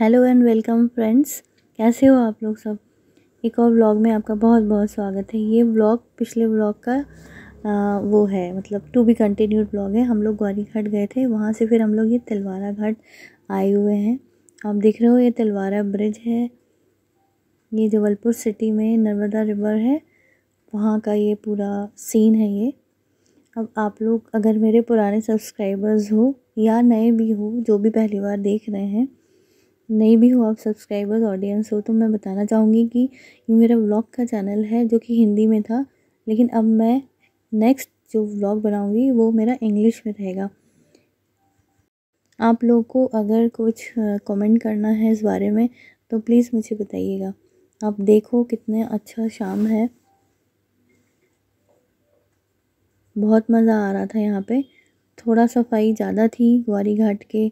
hello and welcome friends कैसे हो आप लोग सब एक और व्लॉग में आपका बहुत बहुत स्वागत है ये व्लॉग पिछले व्लॉग का आ, वो है मतलब टू बी कंटिन्यूड व्लॉग है हम लोग ग्वारी घाट गए थे वहाँ से फिर हम लोग ये तिलवारा घाट आए हुए हैं आप देख रहे हो ये तिलवारा ब्रिज है ये जबलपुर सिटी में नर्मदा रिवर है वहाँ का ये पूरा सीन है ये अब आप लोग अगर मेरे पुराने सब्सक्राइबर्स हो या नए भी हो जो भी पहली बार देख रहे हैं नहीं भी हो आप सब्सक्राइबर्स ऑडियंस हो तो मैं बताना चाहूँगी कि ये मेरा व्लॉग का चैनल है जो कि हिंदी में था लेकिन अब मैं नेक्स्ट जो व्लॉग बनाऊँगी वो मेरा इंग्लिश में रहेगा आप लोगों को अगर कुछ कमेंट करना है इस बारे में तो प्लीज़ मुझे बताइएगा आप देखो कितने अच्छा शाम है बहुत मज़ा आ रहा था यहाँ पे थोड़ा सफाई ज़्यादा थी ग्वारी घाट के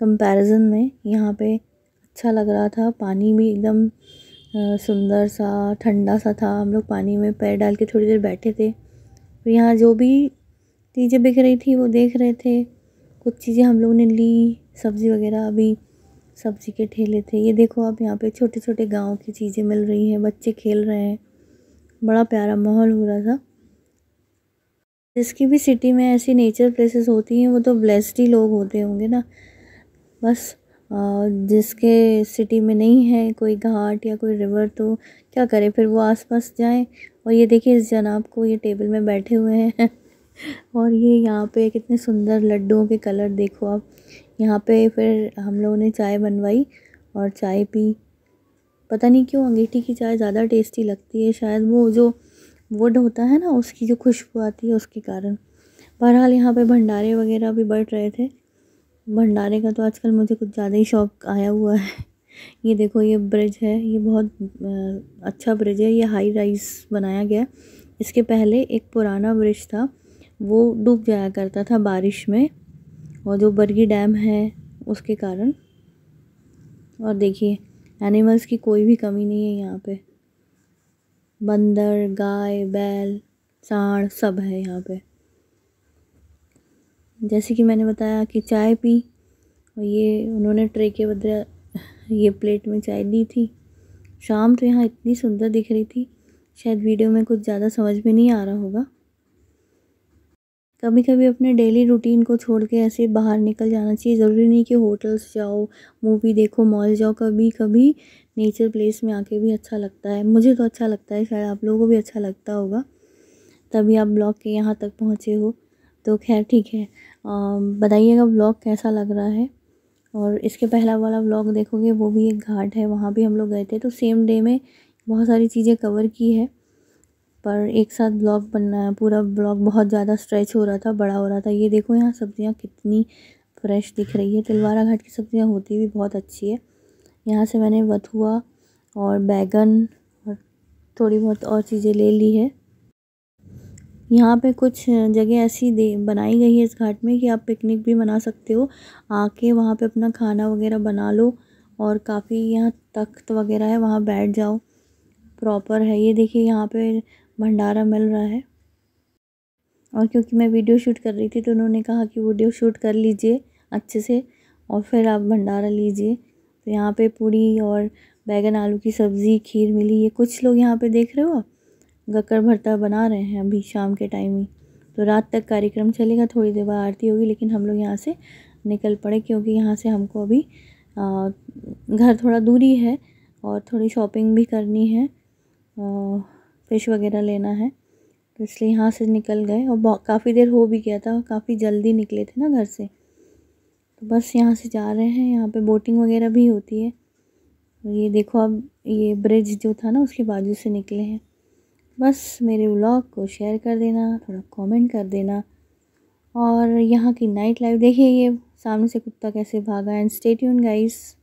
कंपैरिज़न में यहाँ पे अच्छा लग रहा था पानी भी एकदम सुंदर सा ठंडा सा था हम लोग पानी में पैर डाल के थोड़ी देर बैठे थे फिर यहाँ जो भी चीज़ें बिक रही थी वो देख रहे थे कुछ चीज़ें हम लोग ने ली सब्ज़ी वगैरह अभी सब्ज़ी के ठेले थे ये देखो आप यहाँ पे छोटे छोटे गांव की चीज़ें मिल रही हैं बच्चे खेल रहे हैं बड़ा प्यारा माहौल हो रहा था जिसकी भी सिटी में ऐसी नेचर प्लेसेस होती हैं वो तो ब्लेस्ड ही लोग होते होंगे ना बस जिसके सिटी में नहीं है कोई घाट या कोई रिवर तो क्या करें फिर वो आस पास जाएँ और ये देखिए इस जनाब को ये टेबल में बैठे हुए हैं और ये यहाँ पे कितने सुंदर लड्डुओं के कलर देखो आप यहाँ पे फिर हम लोगों ने चाय बनवाई और चाय पी पता नहीं क्यों अंगीठी की चाय ज़्यादा टेस्टी लगती है शायद वो जो वुड होता है ना उसकी जो खुशबू आती है उसके कारण बहरहाल यहाँ पे भंडारे वगैरह भी बढ़ रहे थे भंडारे का तो आजकल मुझे कुछ ज़्यादा ही शौक़ आया हुआ है ये देखो ये ब्रिज है ये बहुत अच्छा ब्रिज है ये हाई राइज़ बनाया गया इसके पहले एक पुराना ब्रिज था वो डूब जाया करता था बारिश में और जो बरगी डैम है उसके कारण और देखिए एनिमल्स की कोई भी कमी नहीं है यहाँ पे बंदर गाय बैल सांड सब है यहाँ पे जैसे कि मैंने बताया कि चाय पी और ये उन्होंने ट्रे के बदले ये प्लेट में चाय दी थी शाम तो यहाँ इतनी सुंदर दिख रही थी शायद वीडियो में कुछ ज़्यादा समझ में नहीं आ रहा होगा कभी कभी अपने डेली रूटीन को छोड़ के ऐसे बाहर निकल जाना चाहिए ज़रूरी नहीं कि होटल्स जाओ मूवी देखो मॉल जाओ कभी कभी नेचर प्लेस में आके भी अच्छा लगता है मुझे तो अच्छा लगता है शायद आप लोगों को भी अच्छा लगता होगा तभी आप ब्लॉग के यहाँ तक पहुँचे हो तो खैर ठीक है बताइएगा व्लॉग कैसा लग रहा है और इसके पहला वाला व्लॉग देखोगे वो भी एक घाट है वहाँ भी हम लोग गए थे तो सेम डे में बहुत सारी चीज़ें कवर की है पर एक साथ ब्लॉग बनना है पूरा ब्लॉग बहुत ज़्यादा स्ट्रेच हो रहा था बड़ा हो रहा था ये देखो यहाँ सब्ज़ियाँ कितनी फ्रेश दिख रही है तिलवारा घाट की सब्ज़ियाँ होती भी बहुत अच्छी है यहाँ से मैंने बथुआ और बैगन और थोड़ी बहुत और चीज़ें ले ली है यहाँ पे कुछ जगह ऐसी दे बनाई गई है इस घाट में कि आप पिकनिक भी मना सकते हो आके वहाँ पे अपना खाना वगैरह बना लो और काफ़ी यहाँ तख्त वगैरह है वहाँ बैठ जाओ प्रॉपर है ये देखिए यहाँ पे भंडारा मिल रहा है और क्योंकि मैं वीडियो शूट कर रही थी तो उन्होंने कहा कि वीडियो शूट कर लीजिए अच्छे से और फिर आप भंडारा लीजिए तो यहाँ पर पूड़ी और बैगन आलू की सब्ज़ी खीर मिली ये कुछ लोग यहाँ पर देख रहे हो आप गक्कर भरता बना रहे हैं अभी शाम के टाइम ही तो रात तक कार्यक्रम चलेगा थोड़ी देर बाद आरती होगी लेकिन हम लोग यहाँ से निकल पड़े क्योंकि यहाँ से हमको अभी घर थोड़ा दूरी है और थोड़ी शॉपिंग भी करनी है फ़िश वगैरह लेना है तो इसलिए यहाँ से निकल गए और काफ़ी देर हो भी गया था और काफ़ी जल्दी निकले थे ना घर से तो बस यहाँ से जा रहे हैं यहाँ पे बोटिंग वगैरह भी होती है ये देखो अब ये ब्रिज जो था ना उसके बाजू से निकले हैं बस मेरे व्लॉग को शेयर कर देना थोड़ा कमेंट कर देना और यहाँ की नाइट लाइफ देखिए ये सामने से कुत्ता कैसे भागा एंड स्टेट्यून गाइस